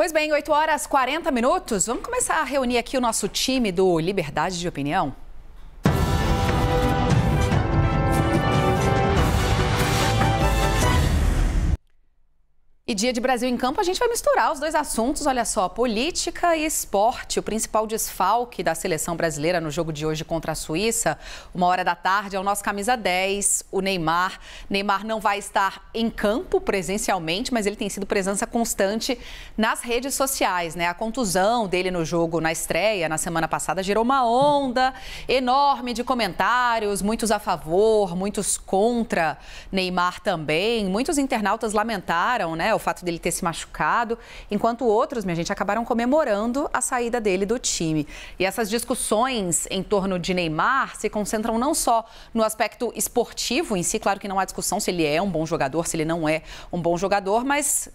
Pois bem, 8 horas 40 minutos. Vamos começar a reunir aqui o nosso time do Liberdade de Opinião? E dia de Brasil em Campo, a gente vai misturar os dois assuntos, olha só, política e esporte. O principal desfalque da seleção brasileira no jogo de hoje contra a Suíça, uma hora da tarde, é o nosso camisa 10, o Neymar. Neymar não vai estar em campo presencialmente, mas ele tem sido presença constante nas redes sociais, né? A contusão dele no jogo na estreia, na semana passada, gerou uma onda enorme de comentários, muitos a favor, muitos contra Neymar também. Muitos internautas lamentaram, né? fato dele ter se machucado, enquanto outros, minha gente, acabaram comemorando a saída dele do time. E essas discussões em torno de Neymar se concentram não só no aspecto esportivo em si, claro que não há discussão se ele é um bom jogador, se ele não é um bom jogador, mas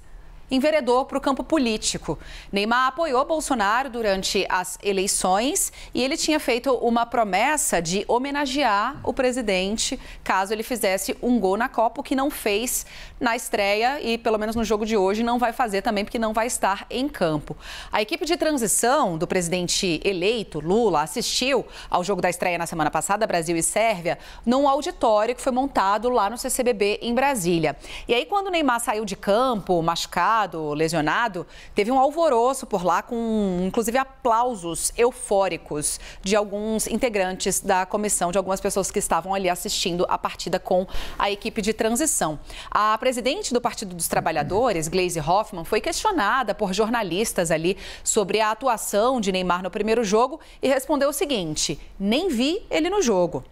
enveredou para o campo político. Neymar apoiou Bolsonaro durante as eleições e ele tinha feito uma promessa de homenagear o presidente caso ele fizesse um gol na Copa, o que não fez na estreia e, pelo menos no jogo de hoje, não vai fazer também, porque não vai estar em campo. A equipe de transição do presidente eleito, Lula, assistiu ao jogo da estreia na semana passada, Brasil e Sérvia, num auditório que foi montado lá no CCBB em Brasília. E aí, quando Neymar saiu de campo, machucado, machucado, lesionado, teve um alvoroço por lá com, inclusive, aplausos eufóricos de alguns integrantes da comissão, de algumas pessoas que estavam ali assistindo a partida com a equipe de transição. A presidente do Partido dos Trabalhadores, Glaise Hoffmann, foi questionada por jornalistas ali sobre a atuação de Neymar no primeiro jogo e respondeu o seguinte: nem vi ele no jogo.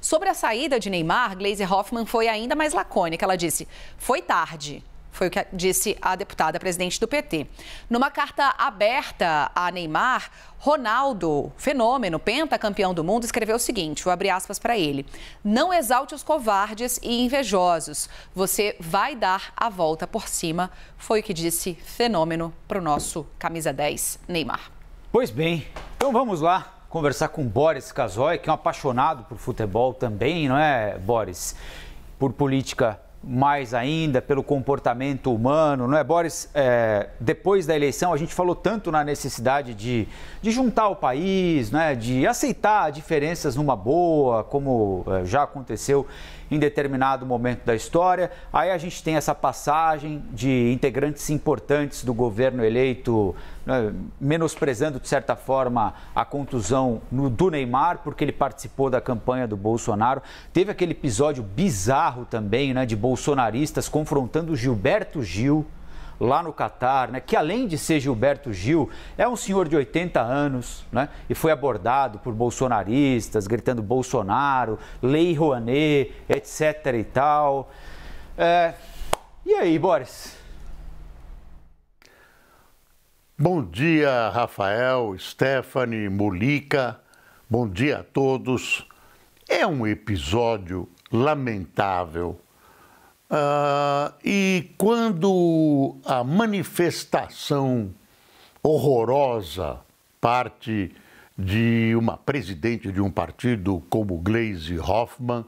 Sobre a saída de Neymar, Gleise Hoffman foi ainda mais lacônica. Ela disse: Foi tarde. Foi o que disse a deputada presidente do PT. Numa carta aberta a Neymar, Ronaldo, fenômeno, pentacampeão do mundo, escreveu o seguinte: vou abrir aspas para ele. Não exalte os covardes e invejosos. Você vai dar a volta por cima. Foi o que disse fenômeno para o nosso camisa 10, Neymar. Pois bem, então vamos lá conversar com Boris Casoy, que é um apaixonado por futebol também, não é, Boris? Por política mais ainda pelo comportamento humano, não é, Boris? É, depois da eleição, a gente falou tanto na necessidade de, de juntar o país, né, de aceitar diferenças numa boa, como é, já aconteceu em determinado momento da história. Aí a gente tem essa passagem de integrantes importantes do governo eleito, né, menosprezando de certa forma a contusão no, do Neymar, porque ele participou da campanha do Bolsonaro. Teve aquele episódio bizarro também, né, de bolsonaristas confrontando Gilberto Gil lá no Catar, né, que além de ser Gilberto Gil, é um senhor de 80 anos né, e foi abordado por bolsonaristas, gritando Bolsonaro, Lei Rouanet, etc e tal. É... E aí, Boris? Bom dia, Rafael, Stephanie, Mulica. Bom dia a todos. É um episódio lamentável Uh, e quando a manifestação horrorosa parte de uma presidente de um partido como Glaze Hoffman,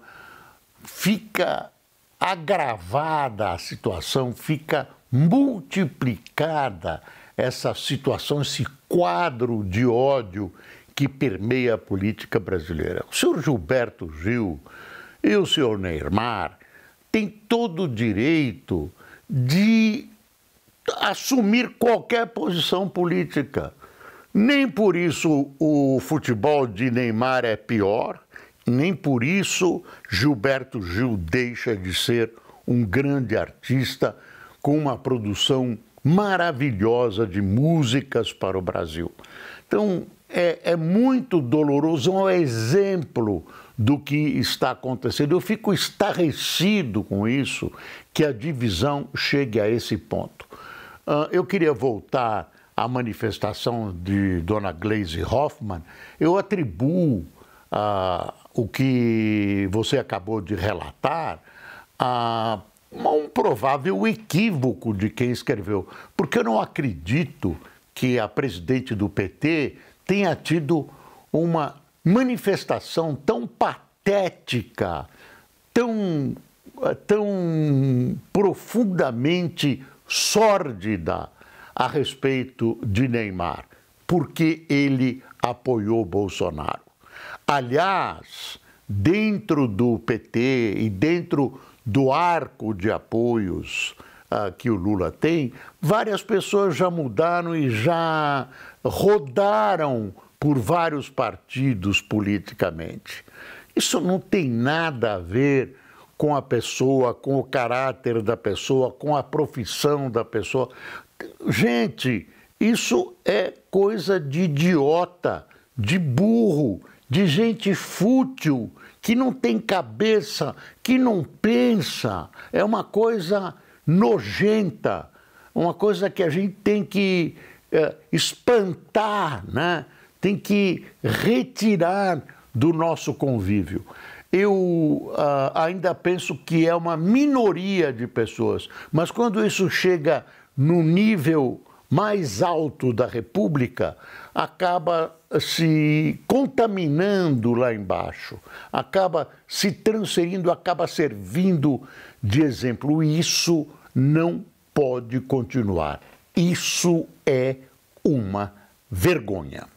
fica agravada a situação, fica multiplicada essa situação, esse quadro de ódio que permeia a política brasileira. O senhor Gilberto Gil e o senhor Neymar tem todo o direito de assumir qualquer posição política. Nem por isso o futebol de Neymar é pior, nem por isso Gilberto Gil deixa de ser um grande artista com uma produção maravilhosa de músicas para o Brasil. Então, é, é muito doloroso, é um exemplo do que está acontecendo. Eu fico estarrecido com isso, que a divisão chegue a esse ponto. Ah, eu queria voltar à manifestação de Dona Glaise Hoffman. Eu atribuo ah, o que você acabou de relatar a um provável equívoco de quem escreveu, porque eu não acredito que a presidente do PT tenha tido uma manifestação tão patética, tão, eh, tão profundamente sórdida a respeito de Neymar, porque ele apoiou Bolsonaro. Aliás, dentro do PT e dentro do arco de apoios ah, que o Lula tem, várias pessoas já mudaram e já rodaram por vários partidos politicamente. Isso não tem nada a ver com a pessoa, com o caráter da pessoa, com a profissão da pessoa. Gente, isso é coisa de idiota, de burro, de gente fútil, que não tem cabeça, que não pensa. É uma coisa nojenta, uma coisa que a gente tem que é, espantar, né? tem que retirar do nosso convívio. Eu uh, ainda penso que é uma minoria de pessoas, mas quando isso chega no nível mais alto da República acaba se contaminando lá embaixo, acaba se transferindo, acaba servindo de exemplo. Isso não pode continuar. Isso é uma vergonha.